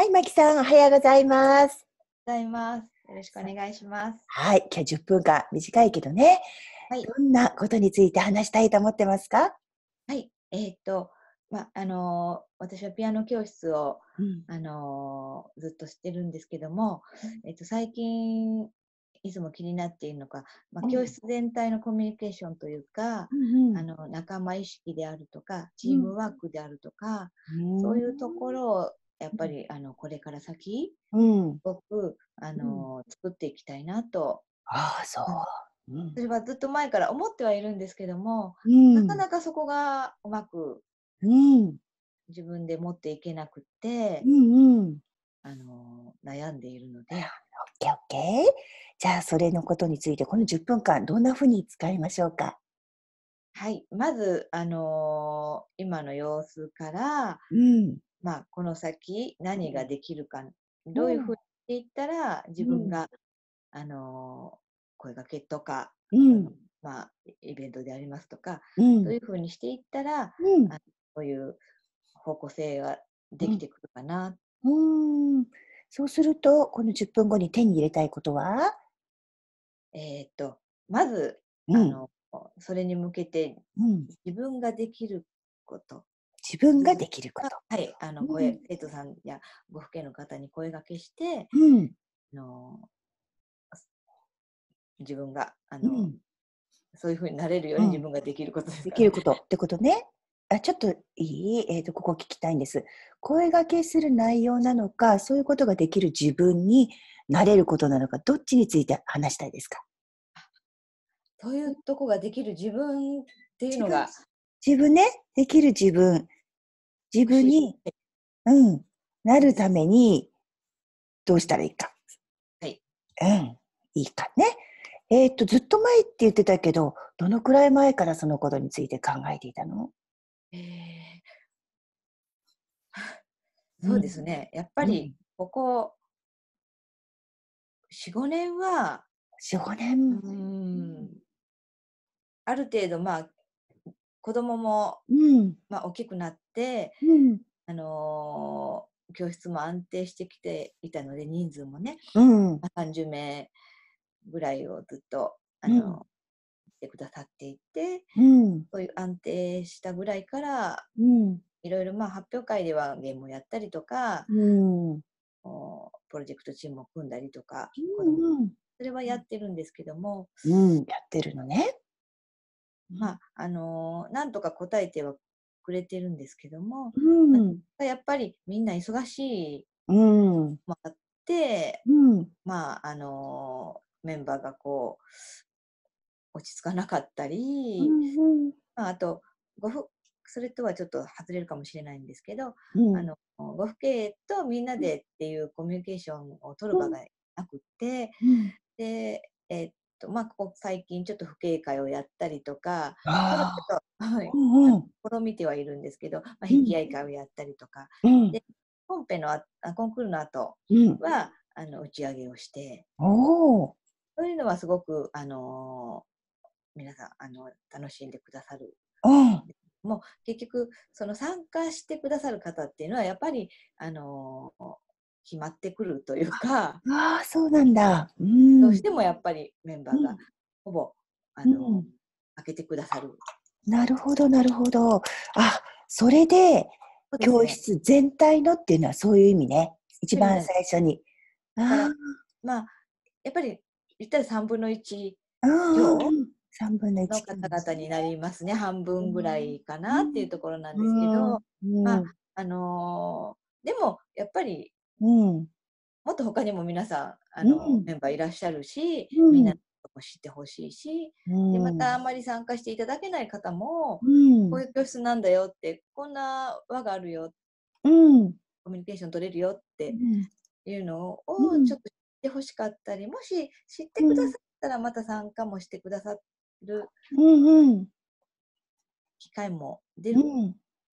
はい、まきさん、おはようございます。ございます。よろしくお願いします。はい、今日10分間短いけどね、はい、どんなことについて話したいと思ってますかはい、えー、っと、ま、あのー、私はピアノ教室を、うん、あのー、ずっとしてるんですけども、うん、えっと、最近、いつも気になっているのか、まあ、教室全体のコミュニケーションというか、うんあの仲間意識であるとかチームワークであるとか、うん、そういうところをやっぱり、あのこれから先、うん、すごくあの、作っていきたいなと。あそう、それはずっと前から思ってはいるんですけども、うん、なかなかそこがうまく、うん、自分で持っていけなくて、うんうん、あの悩んでいるので。オッケー。じゃあそれのことについてこの10分間どんなふうに使いましょうかはいまず、あのー、今の様子から、うん、まあ、この先何ができるか、どういうふうにしていったら自分が、あの声かけとか、まあ、イベントでありますとか、どういうふうにしていったら、そういう方向性ができてくるかな。うんそうすると、この10分後に手に入れたいことはえっと、まず、あの、それに向けて、自分ができること、自分ができること。はい、あの声、うん、生徒さんやご父兄の方に声がけして、うん、あの自分があの、うん、そういうふうになれるように自分ができることです、ね、できることってことね。あちょっといい、えーと、ここ聞きたいんです。声がけする内容なのか、そういうことができる自分になれることなのか、どっちについて話したいですかそういうとこができる自分っていうのが。自分ね、できる自分。自分に、うん、なるために、どうしたらいいか。はい。うん、いいかね。えー、っと、ずっと前って言ってたけど、どのくらい前からそのことについて考えていたのえー、そうですね。うん、やっぱり、ここ、4、5年は、四五年うんある程度、まあ、子供も、うんまあ、大きくなって、、うん、あのー、教室も安定してきていたので人数もね、うん、30名ぐらいをずっとあの、うん、てくださっていて、うん、そういう安定したぐらいから、うん、いろいろまあ発表会ではゲームをやったりとか、うんお、プロジェクトチームを組んだりとか、うんうん、それはやってるんですけども、うん、やってるのね。まああのー、なんとか答えてはくれてるんですけども、うん、やっぱりみんな忙しいもあって、うん、まああのメンバーがこう落ち着かなかったり、うんうん、まあ、あとごふそれとはちょっと外れるかもしれないんですけど、うん、あのご父兄とみんなでっていうコミュニケーションを取る場がなくて、うん、で、えー、っとまあ、ここ最近ちょっと父兄会をやったりとかちょっとはい、試みてはいるんですけど、まあ、引き合い会をやったりとか、うん、でコンペのあコンクールの後は、うん、あの打ち上げをしてそういうのはすごく、あのー、皆さんあの楽しんでくださる。もう結局その参加してくださる方っていうのはやっぱり、あのー、決まってくるというかあそうなんだ、うん、どうしてもやっぱりメンバーがほぼ、あのー、開けてくださるなるほど、なるほど。あ、それで、教室全体のっていうのはそういう意味ね。一番最初に。うん、あまあ、やっぱり、言ったら3分の1量3分の1の方々になりますね。半分ぐらいかなっていうところなんですけど、うんうん、まあ、あのー、でも、やっぱり、うん、もっと他にも皆さん、あの、メンバーいらっしゃるし、みんな知ってほしいし、でまたあんまり参加していただけない方も、うん、こういう教室なんだよってこんな輪があるよ、うん、コミュニケーション取れるよっていうのをちょっと知ってほしかったり、もし知ってくださったらまた参加もしてくださる機会も出る。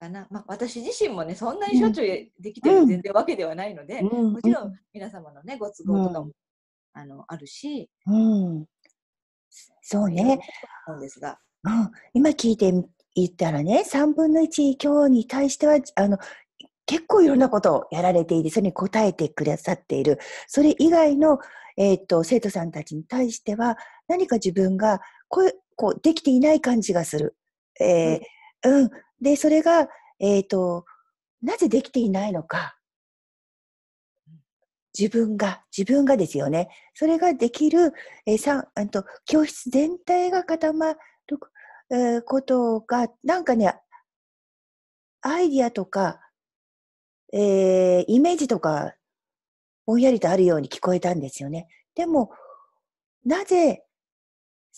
かな、まあ、私自身もねそんなにしょっちゅうできてる全然わけではないので、もちろん皆様のねご都合とかもあのあるし、うん、そうね。なんですが。うん、今聞いて言ったらね、3分の1日に対しては、あの、結構いろんなことをやられていて、それに応えてくださっている。それ以外の、えー、と、生徒さんたちに対しては、何か自分がこう、こう、できていない感じがする。えー、うん、うん。で、それが、えー、と、なぜできていないのか、自分が、自分がですよね。それができる、えー、あと教室全体が固まる、えー、ことが、なんかね、アイディアとか、えー、イメージとか、ぼんやりとあるように聞こえたんですよね。でも、なぜ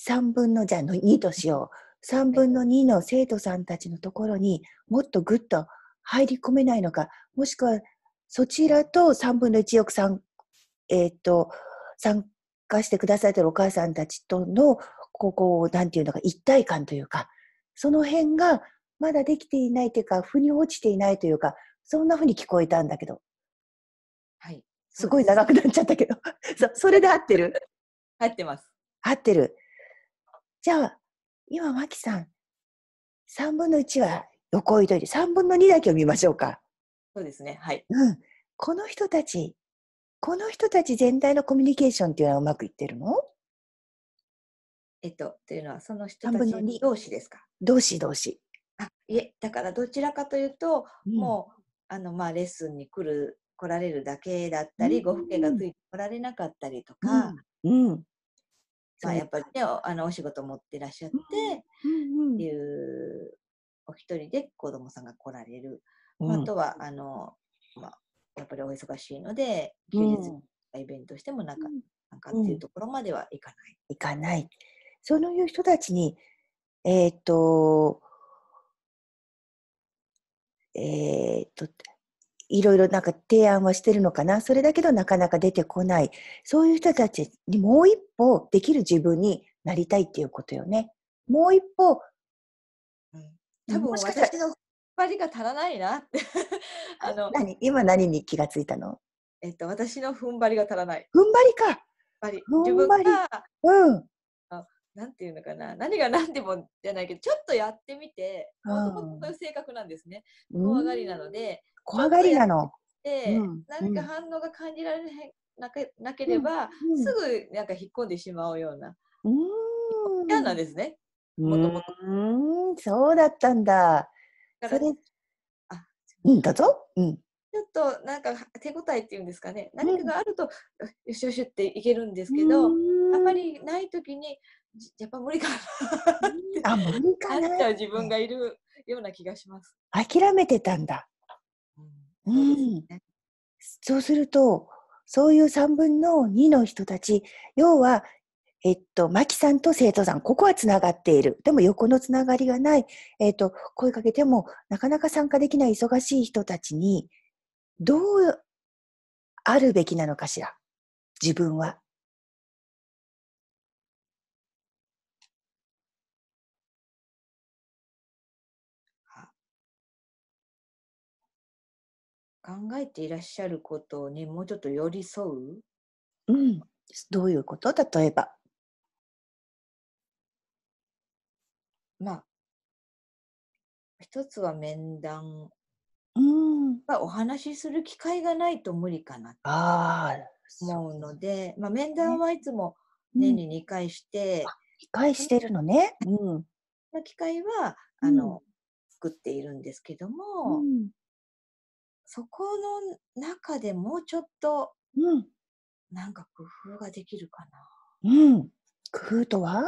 3分の、じゃあの2としよう。3分の2の生徒さんたちのところにもっとぐっと入り込めないのか、もしくはそちらと3分の1さ参,、えーと、参加してくださってるお母さんたちとの、ここ、なんていうのか、一体感というか、その辺がまだできていないというか、腑に落ちていないというか、そんなふうに聞こえたんだけど。はい。すごい長くなっちゃったけど。そそれで合ってる合ってます。合ってる。じゃあ、今、マキさん、3分の1は横置いといて、3分の2だけを見ましょうか。そうですね。はい。うん。この人たち、この人たち全体のコミュニケーションっていうのはうまくいってるのえっと、というのは、その人たち同士ですか同士同士。あ、いえ、だからどちらかというと、うん、もう、あの、まあ、レッスンに来る、来られるだけだったり、うん、ご父兄がついて来られなかったりとか、うん。うん、まあ、やっぱりね、あの、お仕事持ってらっしゃって、っていうお一人で子供さんが来られる。あとは、あの、まあ、やっぱりお忙しいので、休日イベントしてもなんか、なんかっていうところまではいかない。いかない。そういう人たちに、えー、っと、えー、っと、いろいろなんか提案はしてるのかな。それだけどなかなか出てこない。そういう人たちにもう一歩できる自分になりたいっていうことよね。もう一歩多分私の張りが足らないなってあの何今何に気がついたのえっと私の踏ん張りが足らない 踏ん張りかり自分がうんなんていうのかな何が何でもじゃないけどちょっとやってみてもともと性格なんですね怖がりなので怖がりなので、うか反応が感じられへんなけなければ、うんうん、すぐなんか引っ込んでしまうような嫌なんですねもともと。うん、そうだったんだ。だから、あ、うん、だぞ。うん。ちょっとなんか手応えっていうんですかね何かがあると、よしよしっていけるんですけど、あんまりない時にやっぱ無理かなあ無理かなっちゃう自分がいるような気がします。諦めてたんだ。うん、うんそうするとそういう3分の2の人たち要はえっと、マキさんと生徒さん、ここはつながっている。でも横のつながりがない。えっと、声かけても、なかなか参加できない忙しい人たちに、どうあるべきなのかしら。自分は。考えていらっしゃることにもうちょっと寄り添ううん。どういうこと例えば。まあ、一つは面談うんまあ、お話しする機会がないと無理かなと思うので、まあ、面談はいつも年に2回して、うん、2回してるのね、うん、の機会はあの、うん、作っているんですけども、うん、そこの中でもうちょっと、うん、なんか工夫ができるかな。うん、工夫とは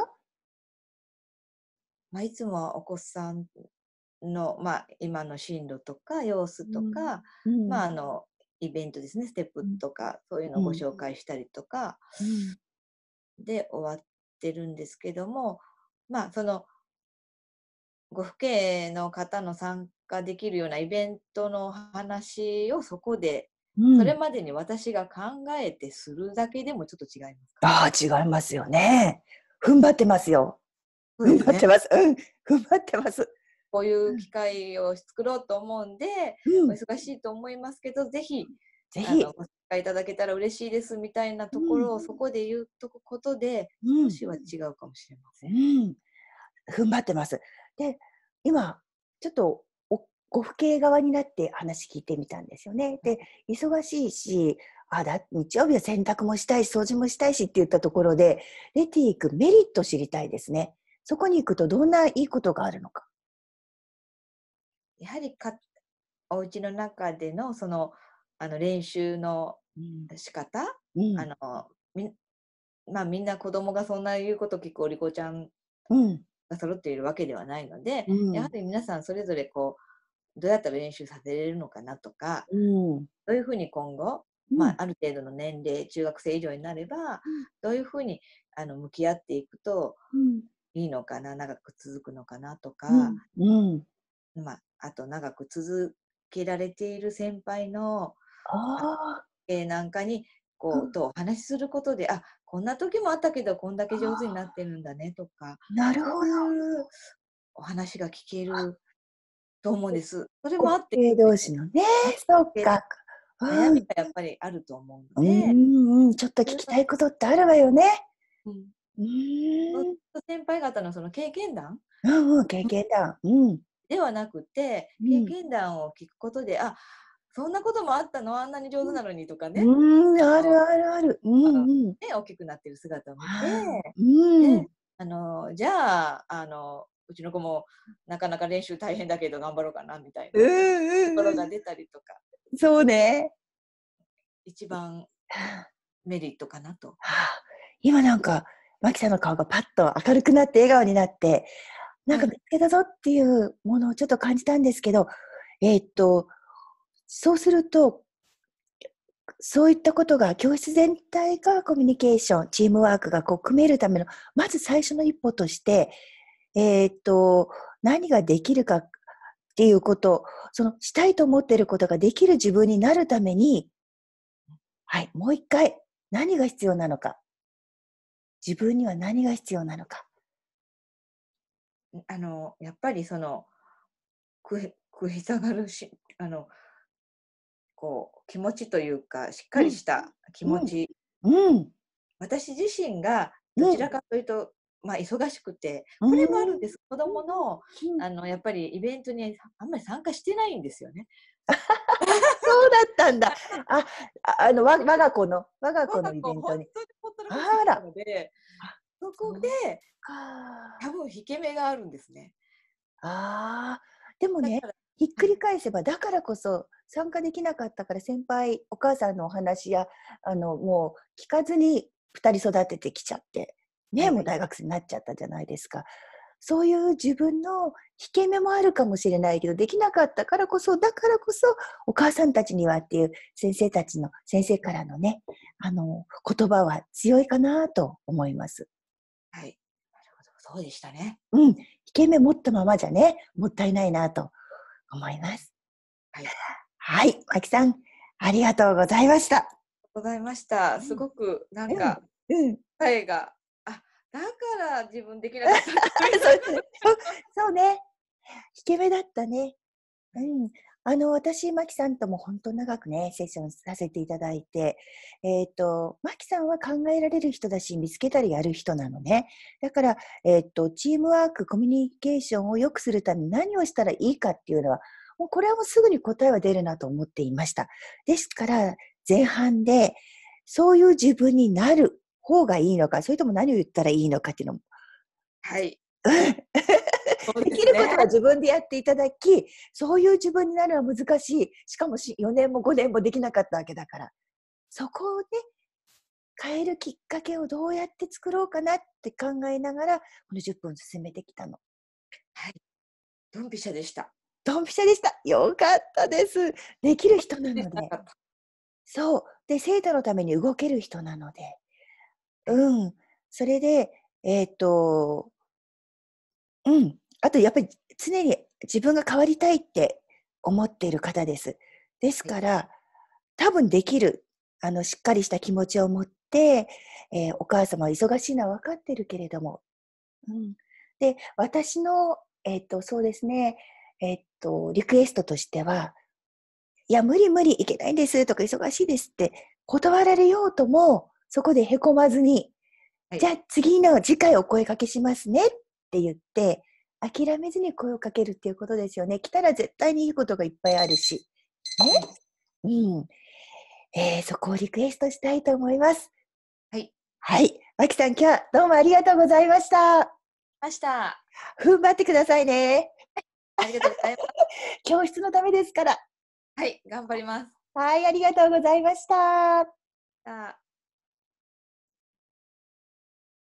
まあ、いつもはお子さんの、まあ、今の進路とか様子とか、うんまあ、あのイベントですねステップとか、そういうのをご紹介したりとか、で終わってるんですけどもまあそのご父兄の方の参加できるようなイベントの話をそこで、うん、それまでに私が考えてするだけでもちょっと違いますかああ違いますよね踏ん張ってますよ踏ん張ってます。うん、踏ん張ってます。こういう機会を作ろうと思うんで、うん、お忙しいと思いますけど、ぜひ、ぜひ、ご参加いただけたら嬉しいですみたいなところをそこで言うとくことで、うん、少しは違うかもしれません。うん、踏ん張ってます。で、今、ちょっとご父兄側になって話聞いてみたんですよね。で、忙しいし、あだ、日曜日は洗濯もしたいし、掃除もしたいしって言ったところで、出ていくメリット知りたいですね。そこに行くとどんないいことがあるのか。やはりかお家の中でのそのあの練習の仕方、うん、あのみまあ、みんな子供がそんな言うこと聞くお利口ちゃんが揃っているわけではないので、うん、やはり皆さんそれぞれこうどうやったら練習させれるのかなとか、うん、どういうふうに今後、まあ、ある程度の年齢中学生以上になれば、どういうふうにあの向き合っていくと、いいのかな、長く続くのかなとか、うんうん、まあ、あと長く続けられている先輩の、えなんかに、こう、とお話しすることで、あ、こんな時もあったけど、こんだけ上手になってるんだねとか、なるほど。お話が聞けると思うんです。それもあって。同士のね、そうか。悩みがやっぱりあると思うので、うんうん、ちょっと聞きたいことってあるわよね。うんうん先輩方のその経験談、うんうん、経験談、うん、ではなくて経験談を聞くことで、うん、あそんなこともあったのあんなに上手なのにとかね。うん、あるあるある。うんうん、ね、大きくなってる姿を見て、うんね、あのじゃああのうちの子もなかなか練習大変だけど頑張ろうかなみたいなところが出たりとか。そうね。一番メリットかなと。今なんかマキさんの顔がパッと明るくなって笑顔になって、なんか見つけたぞっていうものをちょっと感じたんですけど、えー、っと、そうすると、そういったことが教室全体がコミュニケーション、チームワークがこう組めるための、まず最初の一歩として、えー、っと、何ができるかっていうこと、そのしたいと思っていることができる自分になるために、はい、もう一回何が必要なのか。自分には何が必要なのか。あのやっぱりその食い下がるしあのこう気持ちというかしっかりした気持ち、うん、うん、私自身がどちらかというと、うん、まあ、忙しくてこれもあるんです、うん、子どもの,、あのやっぱりイベントにあんまり参加してないんですよね。そうだったんだ。あ、あの、わ、我が子の、我が子のイベントに。あら。そこで、多分引け目があるんですね。ああ、でもね、ひっくり返せば、だからこそ、参加できなかったから、先輩、お母さんのお話や、あの、もう聞かずに、二人育ててきちゃって。ね、もう大学生になっちゃったじゃないですか。そういう自分の引け目もあるかもしれないけど、できなかったからこそ、だからこそ、お母さんたちにはっていう先生たちの、先生からのね、あの、言葉は強いかなと思います。はい。なるほど。そうでしたね。うん。引け目持ったままじゃね、もったいないなと思います。はい。はい。マキさん、ありがとうございました。ありがとうございました。すごく、なんか、うん。うん、答えがだから自分できなかったそうね。引け目だったね。うん。あの、私、マキさんとも本当長くね、セッションさせていただいて、えっ、ー、と、マキさんは考えられる人だし、見つけたりやる人なのね。だから、えっ、ー、と、チームワーク、コミュニケーションを良くするために何をしたらいいかっていうのは、もうこれはもうすぐに答えは出るなと思っていました。ですから、前半で、そういう自分になる方がいいのか、それとも何を言ったらいいのかっていうのも。はい。でね、できることは自分でやっていただき、そういう自分になるのは難しい。しかも4年も5年もできなかったわけだから。そこをね、変えるきっかけをどうやって作ろうかなって考えながら、この10分進めてきたの。はい。ドンピシャでした。ドンピシャでした。よかったです。できる人なので。そう。で、生徒のために動ける人なので。うん。それで、えっと、うん。あと、やっぱり常に自分が変わりたいって思っている方です。ですから、多分できる。あの、しっかりした気持ちを持って、えー、お母様は忙しいのは分かってるけれども。うん。で、私の、えっ、ー、と、そうですね、えっ、ー、と、リクエストとしては、いや、無理無理、いけないんですとか、忙しいですって断られようとも、そこでへこまずに、はい、じゃあ次の次回お声かけしますねって言って、諦めずに声をかけるっていうことですよね。来たら絶対にいいことがいっぱいあるし。ねうん。えー、そこをリクエストしたいと思います。はい。はい。脇さん、今日はどうもありがとうございました。ました。踏ん張ってくださいね。ありがとうございます。教室のためですから。はい、頑張ります。はい、ありがとうございました。あ